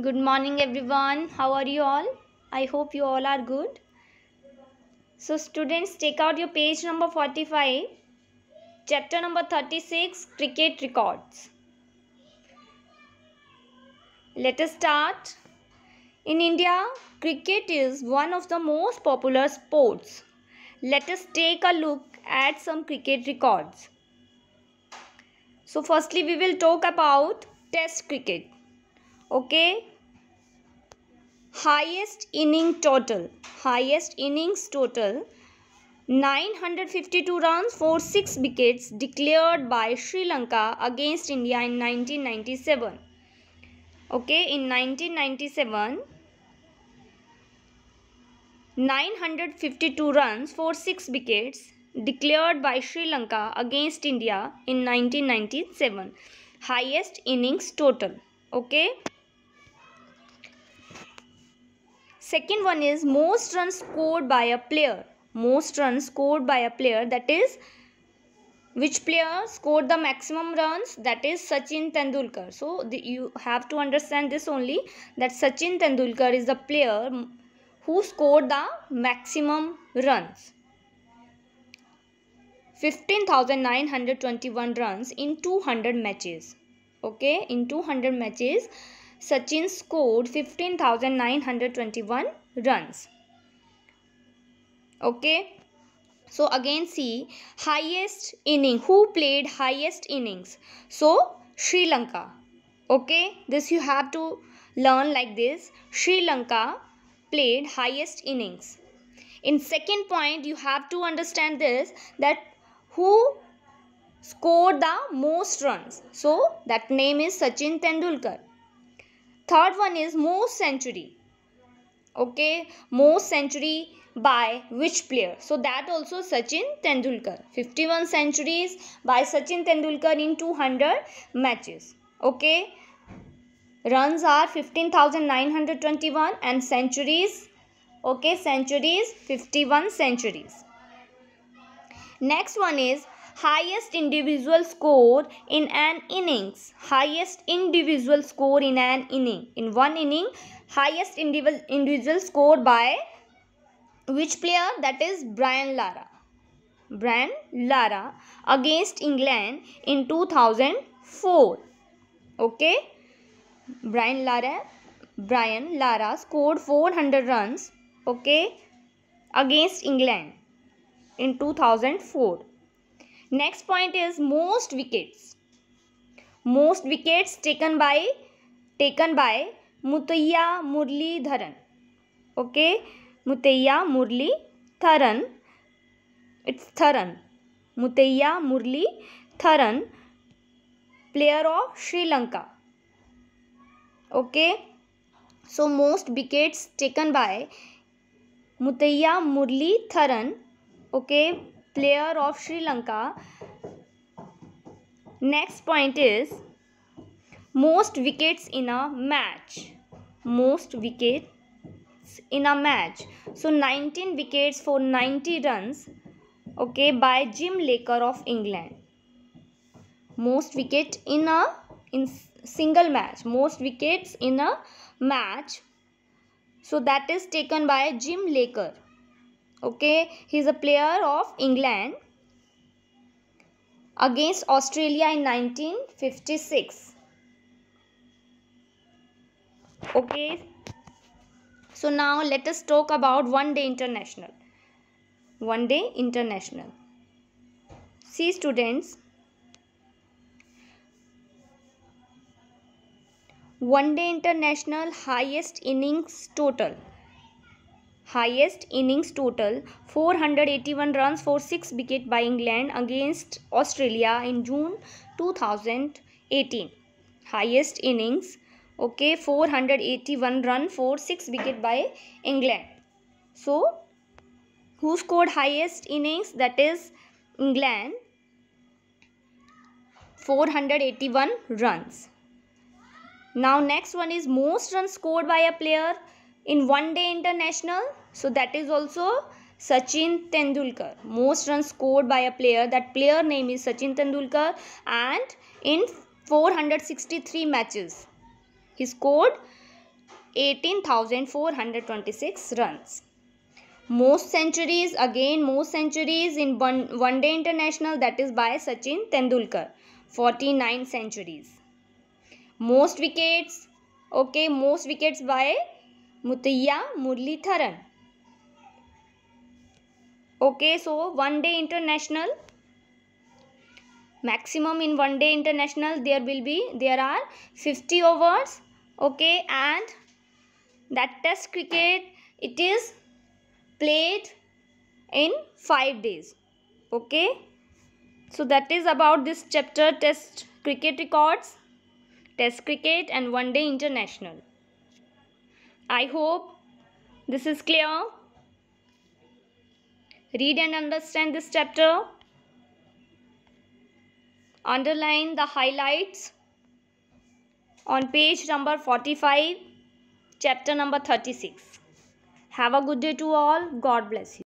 good morning everyone how are you all i hope you all are good so students take out your page number 45 chapter number 36 cricket records let us start in india cricket is one of the most popular sports let us take a look at some cricket records so firstly we will talk about test cricket okay highest inning total highest innings total 952 runs for 6 wickets declared by Sri Lanka against India in 1997 okay in 1997 952 runs for 6 wickets declared by Sri Lanka against India in 1997 highest innings total okay Second one is most runs scored by a player. Most runs scored by a player that is which player scored the maximum runs that is Sachin Tendulkar. So the, you have to understand this only that Sachin Tendulkar is the player who scored the maximum runs. 15,921 runs in 200 matches. Okay, in 200 matches Sachin scored 15,921 runs. Okay. So again see highest inning. Who played highest innings? So Sri Lanka. Okay. This you have to learn like this. Sri Lanka played highest innings. In second point you have to understand this that who scored the most runs. So that name is Sachin Tendulkar third one is most century okay most century by which player so that also sachin tendulkar 51 centuries by sachin tendulkar in 200 matches okay runs are 15921 and centuries okay centuries 51 centuries next one is highest individual score in an innings highest individual score in an inning in one inning highest individual score by which player that is Brian Lara Brian Lara against England in 2004 okay Brian Lara Brian Lara scored 400 runs okay against England in 2004 next point is most wickets most wickets taken by taken by Muttiah धरन okay Muttiah Muralitharan it's थरन Muttiah Muralitharan player of Sri Lanka okay so most wickets taken by Muttiah Muralitharan okay player of Sri Lanka. Next point is most wickets in a match. Most wickets in a match. So 19 wickets for 90 runs okay by Jim Laker of England. Most wicket in a in single match. Most wickets in a match. So that is taken by Jim Laker okay he is a player of england against australia in 1956 okay so now let us talk about one day international one day international see students one day international highest innings total highest innings total 481 runs for 6 wicket by England against Australia in June 2018 highest innings okay 481 run for 6 wicket by England so who scored highest innings that is England 481 runs now next one is most runs scored by a player in one day international so that is also sachin tendulkar most runs scored by a player that player name is sachin tendulkar and in 463 matches he scored 18426 runs most centuries again most centuries in one, one day international that is by sachin tendulkar 49 centuries most wickets okay most wickets by Muttiah Muralitharan okay so one day international maximum in one day international there will be there are fifty overs okay and that test cricket it is played in five days okay so that is about this chapter test cricket records test cricket and one day international I hope this is clear. Read and understand this chapter. Underline the highlights on page number 45, chapter number 36. Have a good day to all. God bless you.